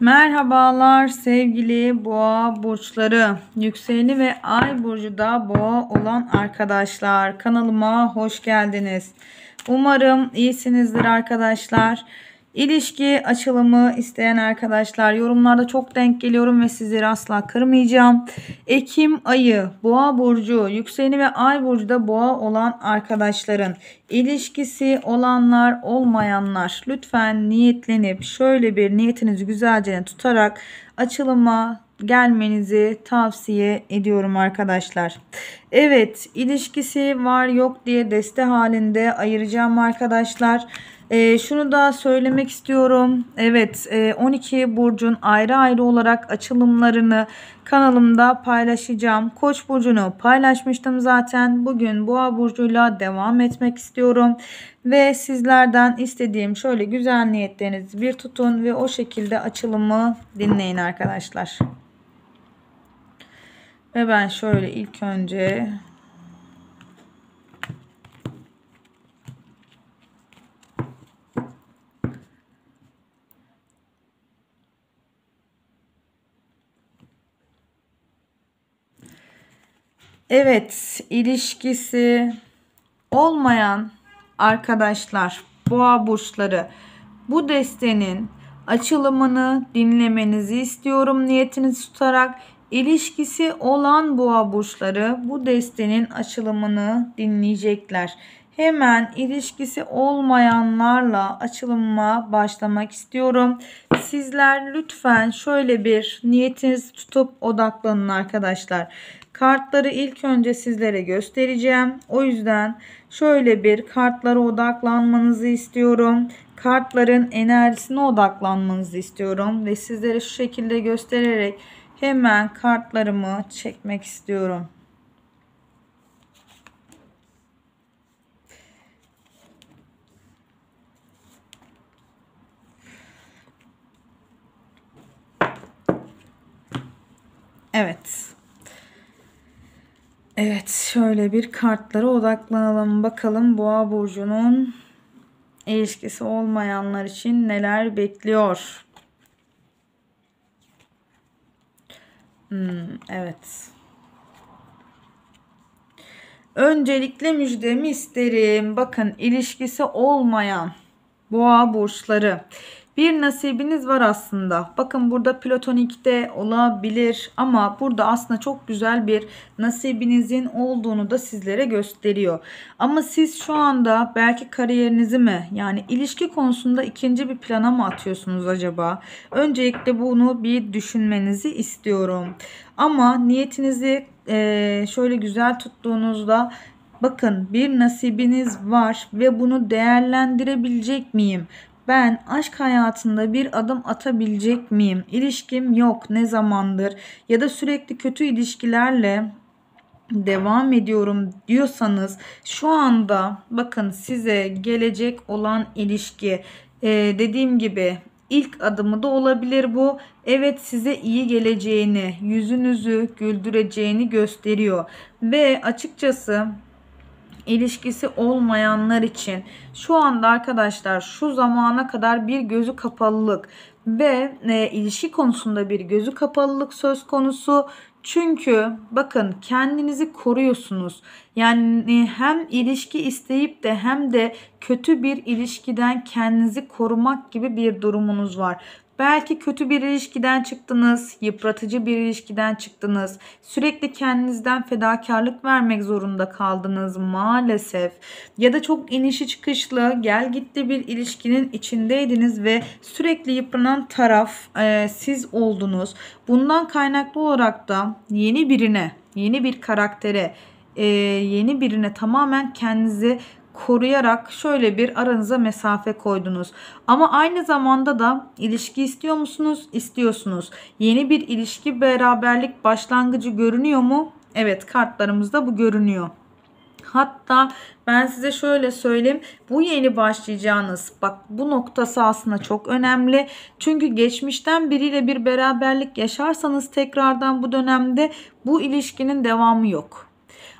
Merhabalar sevgili boğa burçları. Yükseleni ve ay burcu da boğa olan arkadaşlar. Kanalıma hoş geldiniz. Umarım iyisinizdir arkadaşlar. İlişki açılımı isteyen arkadaşlar yorumlarda çok denk geliyorum ve sizleri asla kırmayacağım. Ekim ayı boğa burcu yükseleni ve ay burcu da boğa olan arkadaşların ilişkisi olanlar olmayanlar lütfen niyetlenip şöyle bir niyetinizi güzelce tutarak açılıma gelmenizi tavsiye ediyorum arkadaşlar. Evet ilişkisi var yok diye deste halinde ayıracağım arkadaşlar. E, şunu da söylemek istiyorum. Evet e, 12 burcun ayrı ayrı olarak açılımlarını kanalımda paylaşacağım. Koç burcunu paylaşmıştım zaten. Bugün boğa burcuyla devam etmek istiyorum. Ve sizlerden istediğim şöyle güzel niyetlerinizi bir tutun ve o şekilde açılımı dinleyin arkadaşlar. Ve ben şöyle ilk önce Evet, ilişkisi olmayan arkadaşlar, boğa burçları bu destenin açılımını dinlemenizi istiyorum niyetinizi tutarak İlişkisi olan boğa burçları bu destenin açılımını dinleyecekler. Hemen ilişkisi olmayanlarla açılıma başlamak istiyorum. Sizler lütfen şöyle bir niyetinizi tutup odaklanın arkadaşlar. Kartları ilk önce sizlere göstereceğim. O yüzden şöyle bir kartlara odaklanmanızı istiyorum. Kartların enerjisine odaklanmanızı istiyorum ve sizlere şu şekilde göstererek Hemen kartlarımı çekmek istiyorum. Evet. Evet şöyle bir kartlara odaklanalım. Bakalım Boğa Burcu'nun ilişkisi olmayanlar için neler bekliyor. Hmm, evet. Öncelikle müjdemi isterim. Bakın ilişkisi olmayan boğa burçları bir nasibiniz var aslında. Bakın burada platonik de olabilir ama burada aslında çok güzel bir nasibinizin olduğunu da sizlere gösteriyor. Ama siz şu anda belki kariyerinizi mi yani ilişki konusunda ikinci bir plana mı atıyorsunuz acaba? Öncelikle bunu bir düşünmenizi istiyorum. Ama niyetinizi e, şöyle güzel tuttuğunuzda Bakın bir nasibiniz var ve bunu değerlendirebilecek miyim? Ben aşk hayatında bir adım atabilecek miyim? İlişkim yok ne zamandır ya da sürekli kötü ilişkilerle devam ediyorum diyorsanız şu anda bakın size gelecek olan ilişki ee, dediğim gibi ilk adımı da olabilir bu. Evet size iyi geleceğini, yüzünüzü güldüreceğini gösteriyor. Ve açıkçası ilişkisi olmayanlar için şu anda arkadaşlar şu zamana kadar bir gözü kapalılık ve e, ilişki konusunda bir gözü kapalılık söz konusu. Çünkü bakın kendinizi koruyorsunuz. Yani e, hem ilişki isteyip de hem de kötü bir ilişkiden kendinizi korumak gibi bir durumunuz var. Belki kötü bir ilişkiden çıktınız, yıpratıcı bir ilişkiden çıktınız. Sürekli kendinizden fedakarlık vermek zorunda kaldınız maalesef. Ya da çok inişi çıkışlı, gel gitli bir ilişkinin içindeydiniz ve sürekli yıpranan taraf e, siz oldunuz. Bundan kaynaklı olarak da yeni birine, yeni bir karaktere, e, yeni birine tamamen kendinizi koruyarak şöyle bir aranıza mesafe koydunuz. Ama aynı zamanda da ilişki istiyor musunuz? İstiyorsunuz. Yeni bir ilişki beraberlik başlangıcı görünüyor mu? Evet kartlarımızda bu görünüyor. Hatta ben size şöyle söyleyeyim. Bu yeni başlayacağınız bak bu noktası aslında çok önemli. Çünkü geçmişten biriyle bir beraberlik yaşarsanız tekrardan bu dönemde bu ilişkinin devamı yok.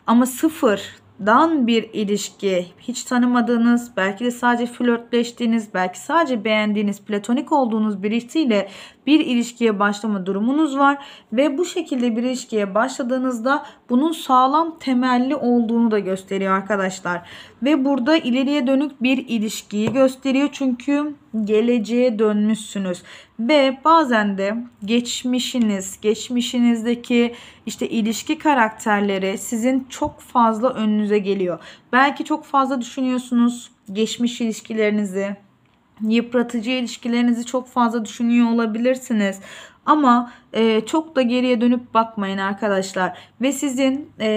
Ama sıfır dan bir ilişki hiç tanımadığınız belki de sadece flörtleştiğiniz belki sadece beğendiğiniz platonik olduğunuz birisiyle bir ilişkiye başlama durumunuz var ve bu şekilde bir ilişkiye başladığınızda bunun sağlam temelli olduğunu da gösteriyor arkadaşlar ve burada ileriye dönük bir ilişkiyi gösteriyor çünkü geleceğe dönmüşsünüz ve bazen de geçmişiniz, geçmişinizdeki işte ilişki karakterleri sizin çok fazla önünüze geliyor. Belki çok fazla düşünüyorsunuz geçmiş ilişkilerinizi, yıpratıcı ilişkilerinizi çok fazla düşünüyor olabilirsiniz. Ama e, çok da geriye dönüp bakmayın arkadaşlar. Ve sizin e,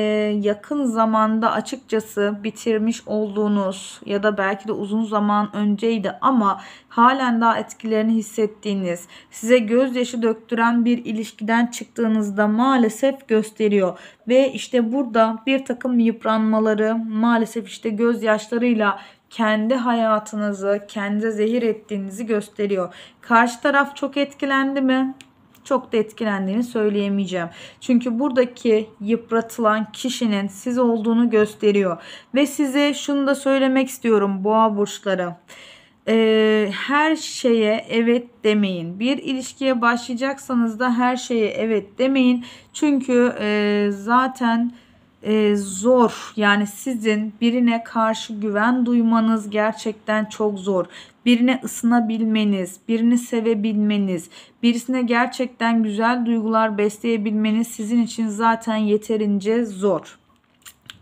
yakın zamanda açıkçası bitirmiş olduğunuz ya da belki de uzun zaman önceydi ama halen daha etkilerini hissettiğiniz, size gözyaşı döktüren bir ilişkiden çıktığınızda maalesef gösteriyor. Ve işte burada bir takım yıpranmaları maalesef işte gözyaşlarıyla kendi hayatınızı, kendi zehir ettiğinizi gösteriyor. Karşı taraf çok etkilendi mi? çok da etkilendiğini söyleyemeyeceğim. Çünkü buradaki yıpratılan kişinin siz olduğunu gösteriyor. Ve size şunu da söylemek istiyorum boğa burçları ee, her şeye evet demeyin. Bir ilişkiye başlayacaksanız da her şeye evet demeyin. Çünkü e, zaten e, zor. Yani sizin birine karşı güven duymanız gerçekten çok zor. Birine ısınabilmeniz, birini sevebilmeniz, birisine gerçekten güzel duygular besleyebilmeniz sizin için zaten yeterince zor.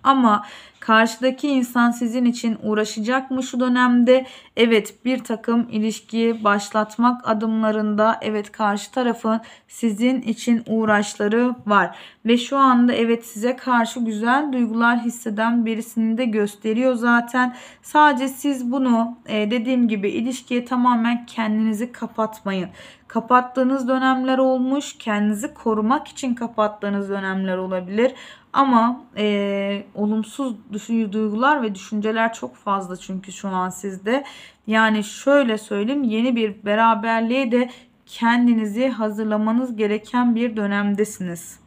Ama Karşıdaki insan sizin için uğraşacak mı şu dönemde? Evet bir takım ilişkiyi başlatmak adımlarında evet karşı tarafın sizin için uğraşları var. Ve şu anda evet size karşı güzel duygular hisseden birisini de gösteriyor zaten. Sadece siz bunu e, dediğim gibi ilişkiye tamamen kendinizi kapatmayın. Kapattığınız dönemler olmuş. Kendinizi korumak için kapattığınız dönemler olabilir. Ama e, olumsuz düşün, duygular ve düşünceler çok fazla çünkü şu an sizde. Yani şöyle söyleyeyim yeni bir beraberliğe de kendinizi hazırlamanız gereken bir dönemdesiniz.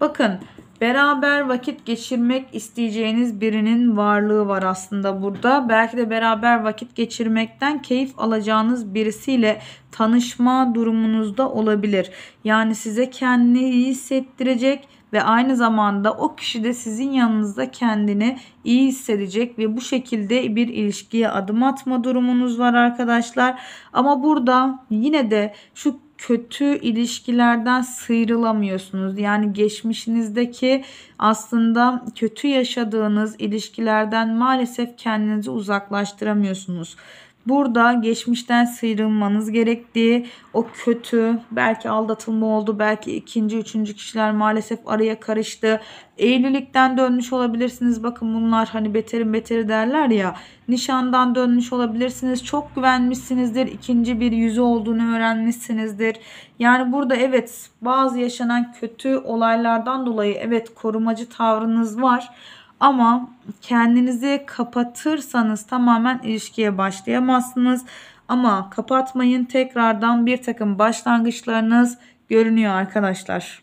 Bakın Beraber vakit geçirmek isteyeceğiniz birinin varlığı var aslında burada. Belki de beraber vakit geçirmekten keyif alacağınız birisiyle tanışma durumunuzda olabilir. Yani size kendini iyi hissettirecek, ve aynı zamanda o kişi de sizin yanınızda kendini iyi hissedecek ve bu şekilde bir ilişkiye adım atma durumunuz var arkadaşlar. Ama burada yine de şu kötü ilişkilerden sıyrılamıyorsunuz. Yani geçmişinizdeki aslında kötü yaşadığınız ilişkilerden maalesef kendinizi uzaklaştıramıyorsunuz. Burada geçmişten sıyrılmanız gerektiği, o kötü, belki aldatılma oldu, belki ikinci, üçüncü kişiler maalesef araya karıştı. Evlilikten dönmüş olabilirsiniz. Bakın bunlar hani beterin beteri derler ya. Nişandan dönmüş olabilirsiniz. Çok güvenmişsinizdir. ikinci bir yüzü olduğunu öğrenmişsinizdir. Yani burada evet bazı yaşanan kötü olaylardan dolayı evet korumacı tavrınız var. Ama kendinizi kapatırsanız tamamen ilişkiye başlayamazsınız. Ama kapatmayın tekrardan bir takım başlangıçlarınız görünüyor arkadaşlar.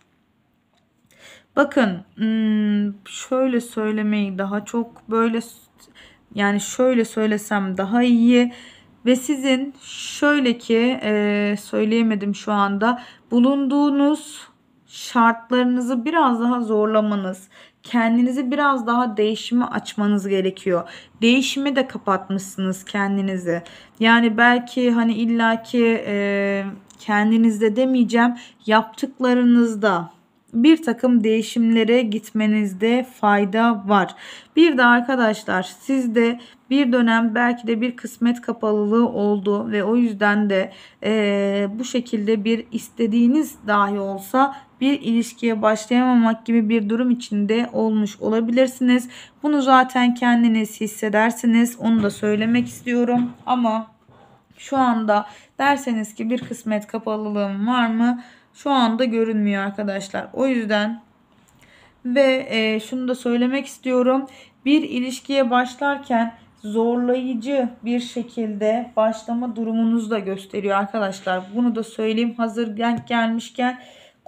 Bakın hmm, şöyle söylemeyi daha çok böyle yani şöyle söylesem daha iyi. Ve sizin şöyle ki e, söyleyemedim şu anda bulunduğunuz şartlarınızı biraz daha zorlamanız kendinizi biraz daha değişime açmanız gerekiyor. Değişimi de kapatmışsınız kendinizi. Yani belki hani illaki e, kendinizde demeyeceğim yaptıklarınızda bir takım değişimlere gitmenizde fayda var. Bir de arkadaşlar sizde bir dönem belki de bir kısmet kapalılığı oldu ve o yüzden de e, bu şekilde bir istediğiniz dahi olsa bir ilişkiye başlayamamak gibi bir durum içinde olmuş olabilirsiniz. Bunu zaten kendiniz hissedersiniz. Onu da söylemek istiyorum ama şu anda derseniz ki bir kısmet kapalılığım var mı? Şu anda görünmüyor arkadaşlar. O yüzden ve e, şunu da söylemek istiyorum. Bir ilişkiye başlarken zorlayıcı bir şekilde başlama durumunuzu da gösteriyor arkadaşlar. Bunu da söyleyeyim hazır gelmişken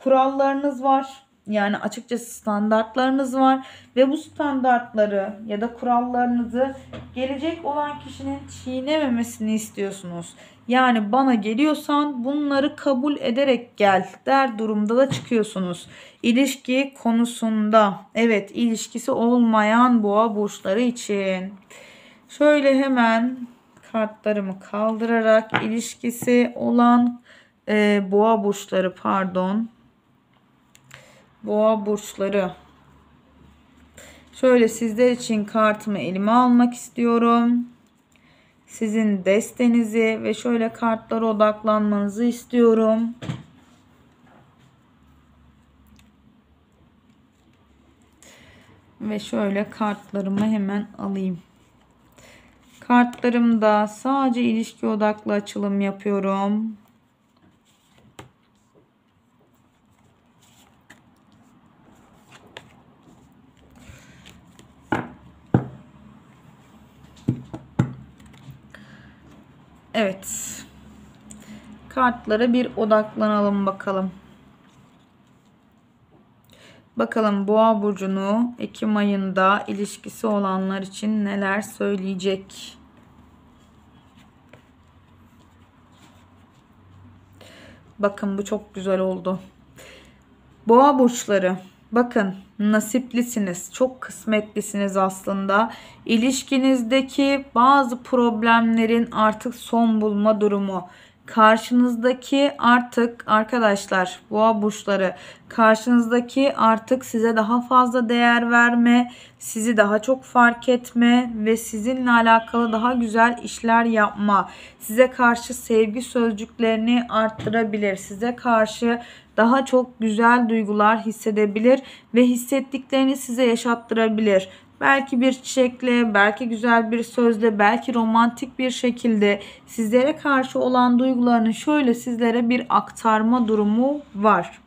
kurallarınız var. Yani açıkçası standartlarınız var ve bu standartları ya da kurallarınızı gelecek olan kişinin çiğnememesini istiyorsunuz. Yani bana geliyorsan bunları kabul ederek gel der durumda da çıkıyorsunuz. İlişki konusunda evet ilişkisi olmayan boğa burçları için. Şöyle hemen kartlarımı kaldırarak ilişkisi olan e, boğa burçları pardon Boğa burçları. Şöyle sizler için kartımı elime almak istiyorum. Sizin destenizi ve şöyle kartlara odaklanmanızı istiyorum. Ve şöyle kartlarımı hemen alayım. Kartlarımda sadece ilişki odaklı açılım yapıyorum. Evet. Kartlara bir odaklanalım bakalım. Bakalım Boğa burcunu Ekim ayında ilişkisi olanlar için neler söyleyecek? Bakın bu çok güzel oldu. Boğa burçları Bakın nasiplisiniz, çok kısmetlisiniz aslında. İlişkinizdeki bazı problemlerin artık son bulma durumu karşınızdaki artık arkadaşlar boğa burçları karşınızdaki artık size daha fazla değer verme, sizi daha çok fark etme ve sizinle alakalı daha güzel işler yapma, size karşı sevgi sözcüklerini arttırabilir, size karşı daha çok güzel duygular hissedebilir ve hissettiklerini size yaşattırabilir. Belki bir çiçekle, belki güzel bir sözle, belki romantik bir şekilde sizlere karşı olan duygularını şöyle sizlere bir aktarma durumu var.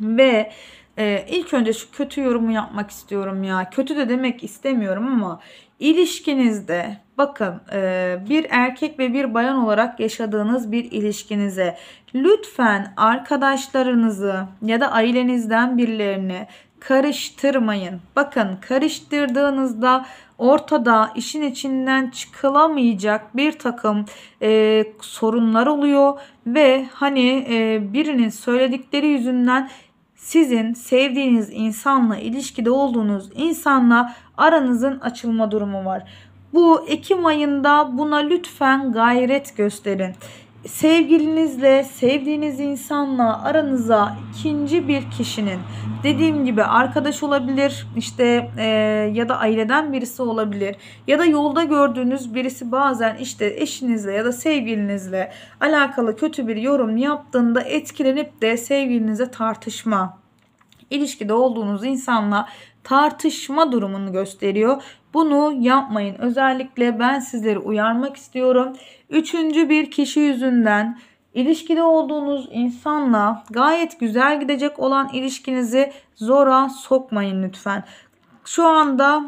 Ve e, ilk önce şu kötü yorumu yapmak istiyorum ya. Kötü de demek istemiyorum ama ilişkinizde bakın e, bir erkek ve bir bayan olarak yaşadığınız bir ilişkinize lütfen arkadaşlarınızı ya da ailenizden birilerini karıştırmayın. Bakın karıştırdığınızda ortada işin içinden çıkılamayacak bir takım e, sorunlar oluyor ve hani e, birinin söyledikleri yüzünden sizin sevdiğiniz insanla ilişkide olduğunuz insanla aranızın açılma durumu var. Bu Ekim ayında buna lütfen gayret gösterin sevgilinizle, sevdiğiniz insanla aranıza ikinci bir kişinin dediğim gibi arkadaş olabilir işte e, ya da aileden birisi olabilir ya da yolda gördüğünüz birisi bazen işte eşinizle ya da sevgilinizle alakalı kötü bir yorum yaptığında etkilenip de sevgilinize tartışma ilişkide olduğunuz insanla tartışma durumunu gösteriyor bunu yapmayın. Özellikle ben sizleri uyarmak istiyorum. Üçüncü bir kişi yüzünden ilişkide olduğunuz insanla gayet güzel gidecek olan ilişkinizi zora sokmayın lütfen. Şu anda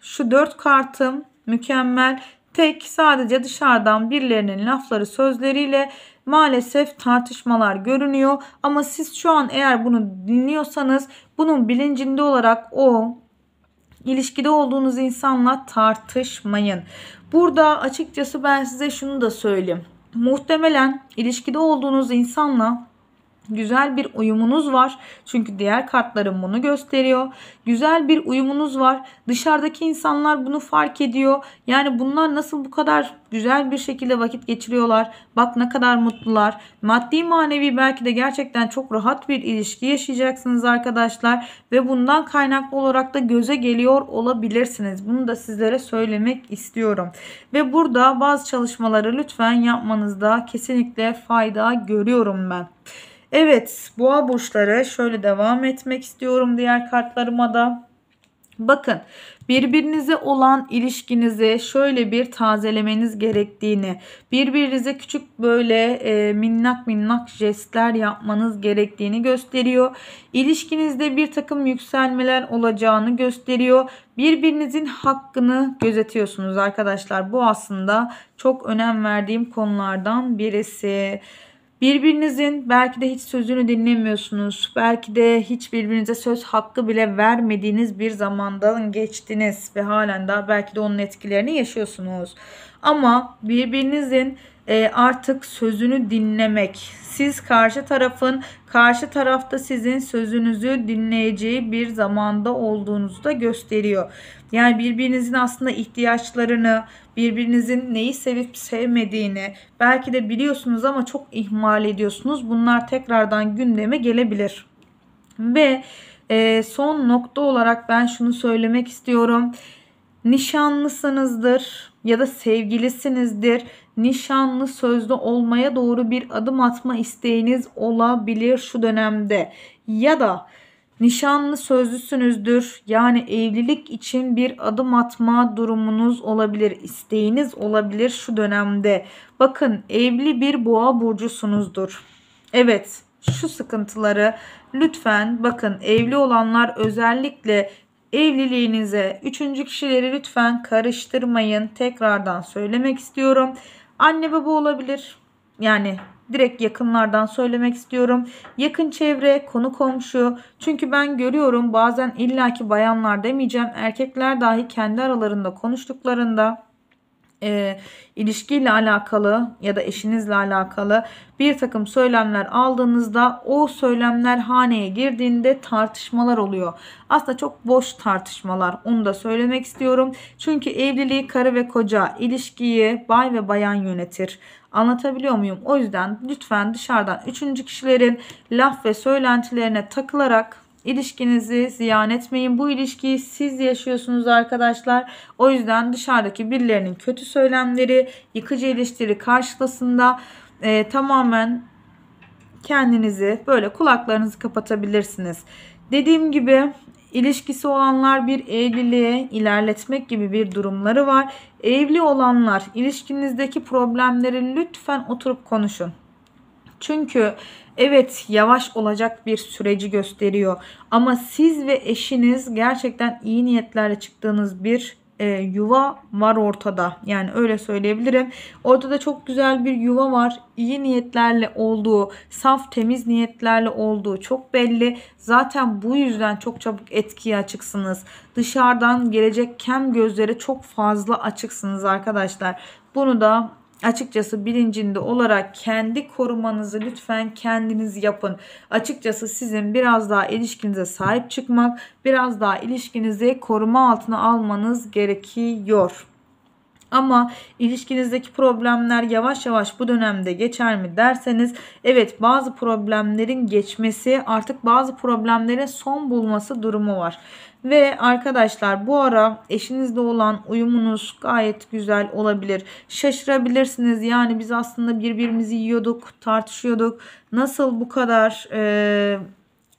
şu dört kartım mükemmel. Tek sadece dışarıdan birilerinin lafları sözleriyle maalesef tartışmalar görünüyor. Ama siz şu an eğer bunu dinliyorsanız bunun bilincinde olarak o İlişkide olduğunuz insanla tartışmayın. Burada açıkçası ben size şunu da söyleyeyim. Muhtemelen ilişkide olduğunuz insanla Güzel bir uyumunuz var. Çünkü diğer kartların bunu gösteriyor. Güzel bir uyumunuz var. Dışarıdaki insanlar bunu fark ediyor. Yani bunlar nasıl bu kadar güzel bir şekilde vakit geçiriyorlar. Bak ne kadar mutlular. Maddi manevi belki de gerçekten çok rahat bir ilişki yaşayacaksınız arkadaşlar. Ve bundan kaynaklı olarak da göze geliyor olabilirsiniz. Bunu da sizlere söylemek istiyorum. Ve burada bazı çalışmaları lütfen yapmanızda kesinlikle fayda görüyorum ben. Evet boğa burçları şöyle devam etmek istiyorum diğer kartlarıma da. Bakın birbirinize olan ilişkinizi şöyle bir tazelemeniz gerektiğini, birbirinize küçük böyle e, minnak minnak jestler yapmanız gerektiğini gösteriyor. İlişkinizde bir takım yükselmeler olacağını gösteriyor. Birbirinizin hakkını gözetiyorsunuz arkadaşlar. Bu aslında çok önem verdiğim konulardan birisi. Birbirinizin belki de hiç sözünü dinlemiyorsunuz. Belki de hiç birbirinize söz hakkı bile vermediğiniz bir zamandan geçtiniz ve halen daha belki de onun etkilerini yaşıyorsunuz. Ama birbirinizin e, artık sözünü dinlemek. Siz karşı tarafın karşı tarafta sizin sözünüzü dinleyeceği bir zamanda olduğunuzu da gösteriyor. Yani birbirinizin aslında ihtiyaçlarını, birbirinizin neyi sevip sevmediğini belki de biliyorsunuz ama çok ihmal ediyorsunuz. Bunlar tekrardan gündeme gelebilir. Ve e, son nokta olarak ben şunu söylemek istiyorum. Nişanlısınızdır ya da sevgilisinizdir. Nişanlı sözlü olmaya doğru bir adım atma isteğiniz olabilir şu dönemde. Ya da nişanlı sözlüsünüzdür. Yani evlilik için bir adım atma durumunuz olabilir, isteğiniz olabilir şu dönemde. Bakın evli bir boğa burcusunuzdur. Evet, şu sıkıntıları lütfen bakın evli olanlar özellikle evliliğinize üçüncü kişileri lütfen karıştırmayın. Tekrardan söylemek istiyorum. Anne baba olabilir. Yani direkt yakınlardan söylemek istiyorum. Yakın çevre, konu komşu. Çünkü ben görüyorum bazen illaki bayanlar demeyeceğim. Erkekler dahi kendi aralarında konuştuklarında e, ilişkiyle alakalı ya da eşinizle alakalı bir takım söylemler aldığınızda o söylemler haneye girdiğinde tartışmalar oluyor. Aslında çok boş tartışmalar onu da söylemek istiyorum. Çünkü evliliği karı ve koca ilişkiyi bay ve bayan yönetir. Anlatabiliyor muyum? O yüzden lütfen dışarıdan üçüncü kişilerin laf ve söylentilerine takılarak İlişkinizi ziyan etmeyin. Bu ilişkiyi siz yaşıyorsunuz arkadaşlar. O yüzden dışarıdaki birilerinin kötü söylemleri, yıkıcı eleştiri karşılasında e, tamamen kendinizi böyle kulaklarınızı kapatabilirsiniz. Dediğim gibi ilişkisi olanlar bir evliliğe ilerletmek gibi bir durumları var. Evli olanlar ilişkinizdeki problemleri lütfen oturup konuşun. Çünkü evet yavaş olacak bir süreci gösteriyor. Ama siz ve eşiniz gerçekten iyi niyetlerle çıktığınız bir e, yuva var ortada. Yani öyle söyleyebilirim. Ortada çok güzel bir yuva var. İyi niyetlerle olduğu, saf temiz niyetlerle olduğu çok belli. Zaten bu yüzden çok çabuk etkiye açıksınız. Dışarıdan gelecek kem gözleri çok fazla açıksınız arkadaşlar. Bunu da açıkçası bilincinde olarak kendi korumanızı lütfen kendiniz yapın. Açıkçası sizin biraz daha ilişkinize sahip çıkmak, biraz daha ilişkinizi koruma altına almanız gerekiyor. Ama ilişkinizdeki problemler yavaş yavaş bu dönemde geçer mi derseniz evet bazı problemlerin geçmesi artık bazı problemlere son bulması durumu var. Ve arkadaşlar bu ara eşinizle olan uyumunuz gayet güzel olabilir. Şaşırabilirsiniz yani biz aslında birbirimizi yiyorduk tartışıyorduk. Nasıl bu kadar... Ee,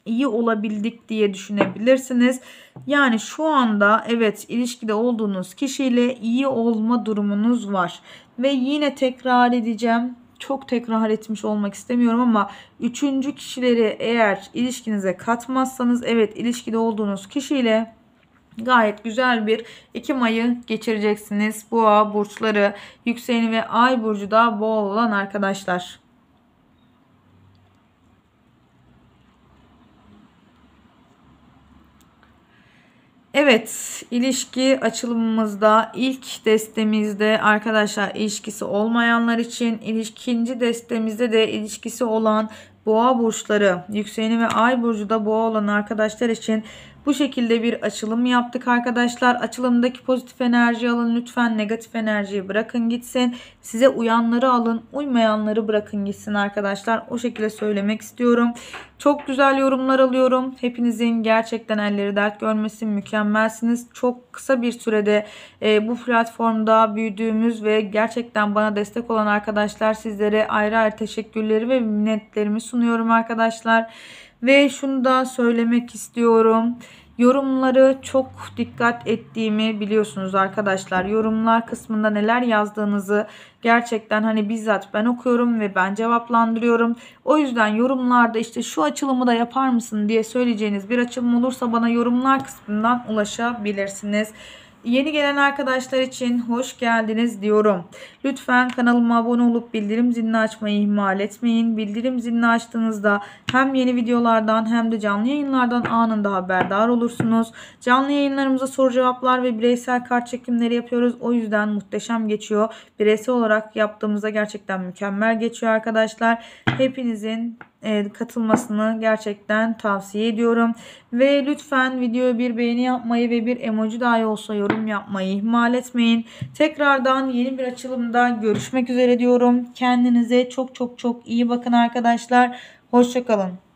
iyi olabildik diye düşünebilirsiniz. Yani şu anda evet ilişkide olduğunuz kişiyle iyi olma durumunuz var. Ve yine tekrar edeceğim çok tekrar etmiş olmak istemiyorum ama üçüncü kişileri eğer ilişkinize katmazsanız evet ilişkide olduğunuz kişiyle gayet güzel bir Ekim ayı geçireceksiniz. Boğa burçları, yükselen ve ay burcu da boğa olan arkadaşlar. Evet ilişki açılımımızda ilk destemizde arkadaşlar ilişkisi olmayanlar için ilişkinci destemizde de ilişkisi olan boğa burçları yükseleni ve ay burcu da boğa olan arkadaşlar için bu şekilde bir açılım yaptık arkadaşlar. Açılımdaki pozitif enerji alın. Lütfen negatif enerjiyi bırakın gitsin. Size uyanları alın. Uymayanları bırakın gitsin arkadaşlar. O şekilde söylemek istiyorum. Çok güzel yorumlar alıyorum. Hepinizin gerçekten elleri dert görmesin mükemmelsiniz. Çok kısa bir sürede e, bu platformda büyüdüğümüz ve gerçekten bana destek olan arkadaşlar sizlere ayrı ayrı teşekkürleri ve minnetlerimi sunuyorum arkadaşlar. Arkadaşlar. Ve şunu da söylemek istiyorum. Yorumları çok dikkat ettiğimi biliyorsunuz arkadaşlar. Yorumlar kısmında neler yazdığınızı gerçekten hani bizzat ben okuyorum ve ben cevaplandırıyorum. O yüzden yorumlarda işte şu açılımı da yapar mısın diye söyleyeceğiniz bir açılım olursa bana yorumlar kısmından ulaşabilirsiniz. Yeni gelen arkadaşlar için hoş geldiniz diyorum. Lütfen kanalıma abone olup bildirim zilini açmayı ihmal etmeyin. Bildirim zilini açtığınızda hem yeni videolardan hem de canlı yayınlardan anında haberdar olursunuz. Canlı yayınlarımıza soru cevaplar ve bireysel kart çekimleri yapıyoruz. O yüzden muhteşem geçiyor. Bireysel olarak yaptığımızda gerçekten mükemmel geçiyor arkadaşlar. Hepinizin e, katılmasını gerçekten tavsiye ediyorum. Ve lütfen videoya bir beğeni yapmayı ve bir emoji dahi olsa yorum yapmayı ihmal etmeyin. Tekrardan yeni bir açılımda görüşmek üzere diyorum. Kendinize çok çok çok iyi bakın arkadaşlar. Hoşçakalın.